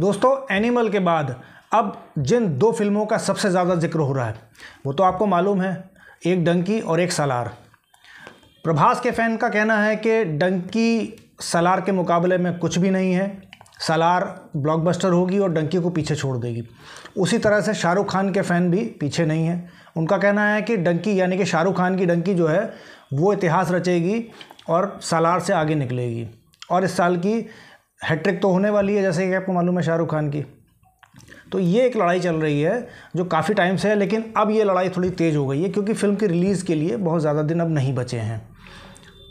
दोस्तों एनिमल के बाद अब जिन दो फिल्मों का सबसे ज़्यादा जिक्र हो रहा है वो तो आपको मालूम है एक डंकी और एक सलार प्रभास के फ़ैन का कहना है कि डंकी सलार के मुकाबले में कुछ भी नहीं है सलार ब्लॉकबस्टर होगी और डंकी को पीछे छोड़ देगी उसी तरह से शाहरुख खान के फ़ैन भी पीछे नहीं हैं उनका कहना है कि डंकी यानी कि शाहरुख खान की डंकी जो है वो इतिहास रचेगी और सलार से आगे निकलेगी और इस साल की हैट्रिक तो होने वाली है जैसे कि आपको मालूम है शाहरुख खान की तो ये एक लड़ाई चल रही है जो काफ़ी टाइम से है लेकिन अब ये लड़ाई थोड़ी तेज़ हो गई है क्योंकि फ़िल्म की रिलीज़ के लिए बहुत ज़्यादा दिन अब नहीं बचे हैं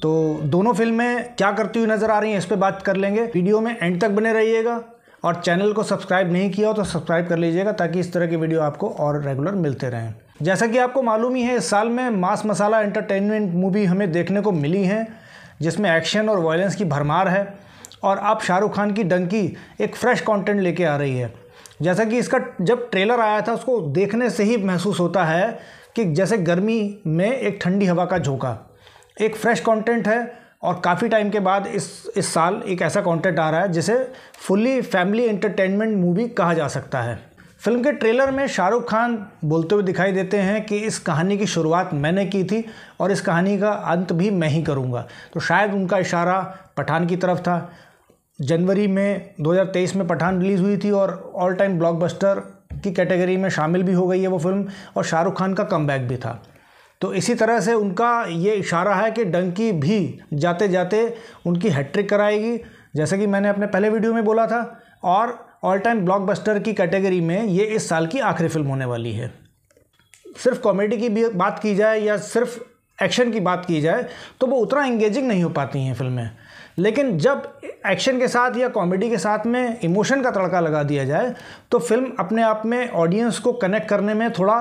तो दोनों फिल्में क्या करती हुई नज़र आ रही हैं इस पर बात कर लेंगे वीडियो में एंड तक बने रहिएगा और चैनल को सब्सक्राइब नहीं किया हो तो सब्सक्राइब कर लीजिएगा ताकि इस तरह की वीडियो आपको और रेगुलर मिलते रहें जैसा कि आपको मालूम ही है इस साल में मास मसाला एंटरटेनमेंट मूवी हमें देखने को मिली हैं जिसमें एक्शन और वायलेंस की भरमार है और अब शाहरुख खान की डंकी एक फ्रेश कंटेंट लेके आ रही है जैसा कि इसका जब ट्रेलर आया था उसको देखने से ही महसूस होता है कि जैसे गर्मी में एक ठंडी हवा का झोंका एक फ्रेश कंटेंट है और काफ़ी टाइम के बाद इस इस साल एक ऐसा कंटेंट आ रहा है जिसे फुल्ली फैमिली एंटरटेनमेंट मूवी कहा जा सकता है फिल्म के ट्रेलर में शाहरुख खान बोलते हुए दिखाई देते हैं कि इस कहानी की शुरुआत मैंने की थी और इस कहानी का अंत भी मैं ही करूँगा तो शायद उनका इशारा पठान की तरफ था जनवरी में 2023 में पठान रिलीज़ हुई थी और ऑल टाइम ब्लॉकबस्टर की कैटेगरी में शामिल भी हो गई है वो फिल्म और शाहरुख खान का कम भी था तो इसी तरह से उनका ये इशारा है कि डंकी भी जाते जाते उनकी हैट्रिक कराएगी जैसा कि मैंने अपने पहले वीडियो में बोला था और ऑल टाइम ब्लॉकबस्टर की कैटेगरी में ये इस साल की आखिरी फिल्म होने वाली है सिर्फ कॉमेडी की भी बात की जाए या सिर्फ एक्शन की बात की जाए तो वो उतना इंगेजिंग नहीं हो पाती हैं फिल्में लेकिन जब एक्शन के साथ या कॉमेडी के साथ में इमोशन का तड़का लगा दिया जाए तो फिल्म अपने आप में ऑडियंस को कनेक्ट करने में थोड़ा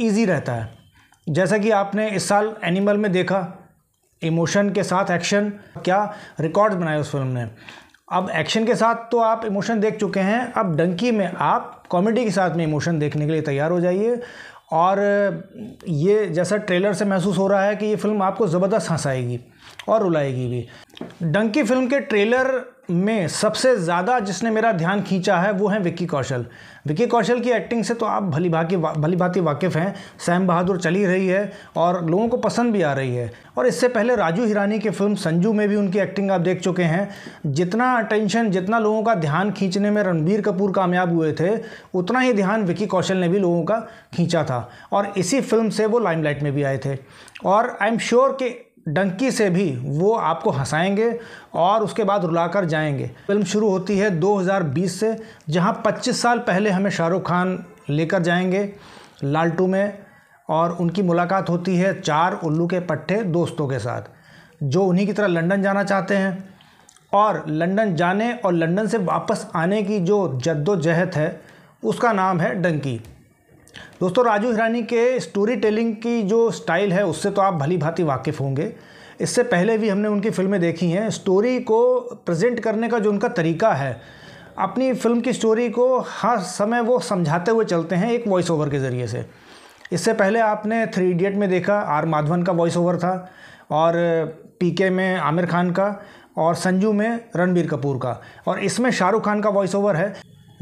ईजी रहता है जैसा कि आपने इस साल एनिमल में देखा इमोशन के साथ एक्शन क्या रिकॉर्ड बनाए उस फिल्म ने अब एक्शन के साथ तो आप इमोशन देख चुके हैं अब डंकी में आप कॉमेडी के साथ में इमोशन देखने के लिए तैयार हो जाइए और ये जैसा ट्रेलर से महसूस हो रहा है कि ये फिल्म आपको ज़बरदस्त हंसाएगी और रुलाएगी भी डंकी फिल्म के ट्रेलर में सबसे ज़्यादा जिसने मेरा ध्यान खींचा है वो है विक्की कौशल विक्की कौशल की एक्टिंग से तो आप भली भांति भली भांति वाकिफ़ हैं सैम बहादुर चली रही है और लोगों को पसंद भी आ रही है और इससे पहले राजू हिरानी की फिल्म संजू में भी उनकी एक्टिंग आप देख चुके हैं जितना अटेंशन जितना लोगों का ध्यान खींचने में रणबीर कपूर कामयाब हुए थे उतना ही ध्यान विक्की कौशल ने भी लोगों का खींचा था और इसी फिल्म से वो लाइमलाइट में भी आए थे और आई एम श्योर कि डंकी से भी वो आपको हंसाएंगे और उसके बाद रुलाकर जाएंगे फिल्म शुरू होती है 2020 से जहां 25 साल पहले हमें शाहरुख खान लेकर जाएंगे लालटू में और उनकी मुलाकात होती है चार उल्लू के पट्टे दोस्तों के साथ जो उन्हीं की तरह लंदन जाना चाहते हैं और लंदन जाने और लंदन से वापस आने की जो जद्दोजहद है उसका नाम है डंकी दोस्तों राजू हिरानी के स्टोरी टेलिंग की जो स्टाइल है उससे तो आप भली भांति वाकिफ़ होंगे इससे पहले भी हमने उनकी फिल्में देखी हैं स्टोरी को प्रेजेंट करने का जो उनका तरीका है अपनी फिल्म की स्टोरी को हर समय वो समझाते हुए चलते हैं एक वॉइस ओवर के ज़रिए से इससे पहले आपने थ्री इडियट में देखा आर माधवन का वॉइस ओवर था और पीके में आमिर खान का और संजू में रणबीर कपूर का और इसमें शाहरुख खान का वॉइस ओवर है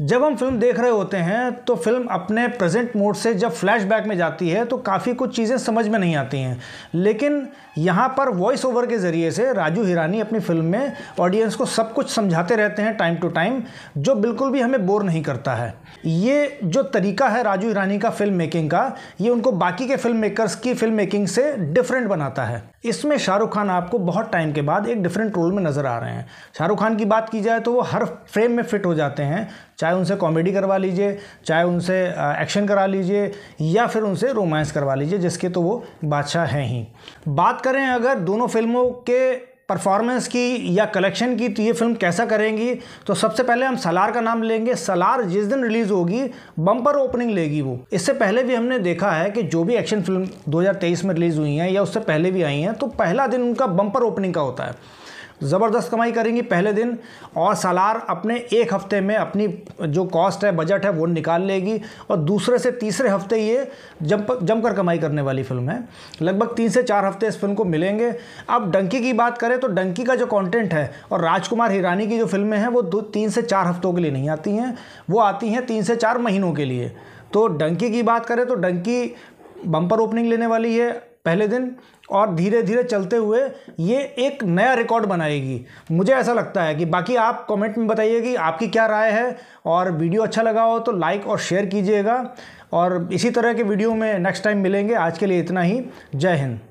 जब हम फिल्म देख रहे होते हैं तो फिल्म अपने प्रेजेंट मोड से जब फ्लैशबैक में जाती है तो काफ़ी कुछ चीज़ें समझ में नहीं आती हैं लेकिन यहाँ पर वॉइस ओवर के ज़रिए से राजू हिरानी अपनी फिल्म में ऑडियंस को सब कुछ समझाते रहते हैं टाइम टू टाइम जो बिल्कुल भी हमें बोर नहीं करता है ये जो तरीका है राजू हिरानी का फिल्म मेकिंग का ये उनको बाकी के फिल्म मेकर्स की फिल्म मेकिंग से डिफरेंट बनाता है इसमें शाहरुख खान आपको बहुत टाइम के बाद एक डिफरेंट रोल में नज़र आ रहे हैं शाहरुख खान की बात की जाए तो वो हर फ्रेम में फिट हो जाते हैं चाहे चाहे उनसे कॉमेडी करवा लीजिए चाहे उनसे एक्शन करा लीजिए या फिर उनसे रोमांस करवा लीजिए जिसके तो वो बादशाह हैं ही बात करें अगर दोनों फिल्मों के परफॉर्मेंस की या कलेक्शन की तो ये फिल्म कैसा करेंगी तो सबसे पहले हम सलार का नाम लेंगे सलार जिस दिन रिलीज़ होगी बम्पर ओपनिंग लेगी वो इससे पहले भी हमने देखा है कि जो भी एक्शन फिल्म 2023 में रिलीज़ हुई हैं या उससे पहले भी आई हैं तो पहला दिन उनका बम्पर ओपनिंग का होता है ज़बरदस्त कमाई करेंगी पहले दिन और सालार अपने एक हफ्ते में अपनी जो कॉस्ट है बजट है वो निकाल लेगी और दूसरे से तीसरे हफ्ते ये जम जमकर कमाई करने वाली फिल्म है लगभग तीन से चार हफ्ते इस फिल्म को मिलेंगे अब डंकी की बात करें तो डंकी का जो कॉन्टेंट है और राजकुमार हिरानी की जो फिल्में हैं वो दो तीन से चार हफ्तों के लिए नहीं आती हैं वो आती हैं तीन से चार महीनों के लिए तो डंकी की बात करें तो डंकी बम्पर ओपनिंग लेने वाली है पहले दिन और धीरे धीरे चलते हुए ये एक नया रिकॉर्ड बनाएगी मुझे ऐसा लगता है कि बाकी आप कमेंट में बताइए कि आपकी क्या राय है और वीडियो अच्छा लगा हो तो लाइक और शेयर कीजिएगा और इसी तरह के वीडियो में नेक्स्ट टाइम मिलेंगे आज के लिए इतना ही जय हिंद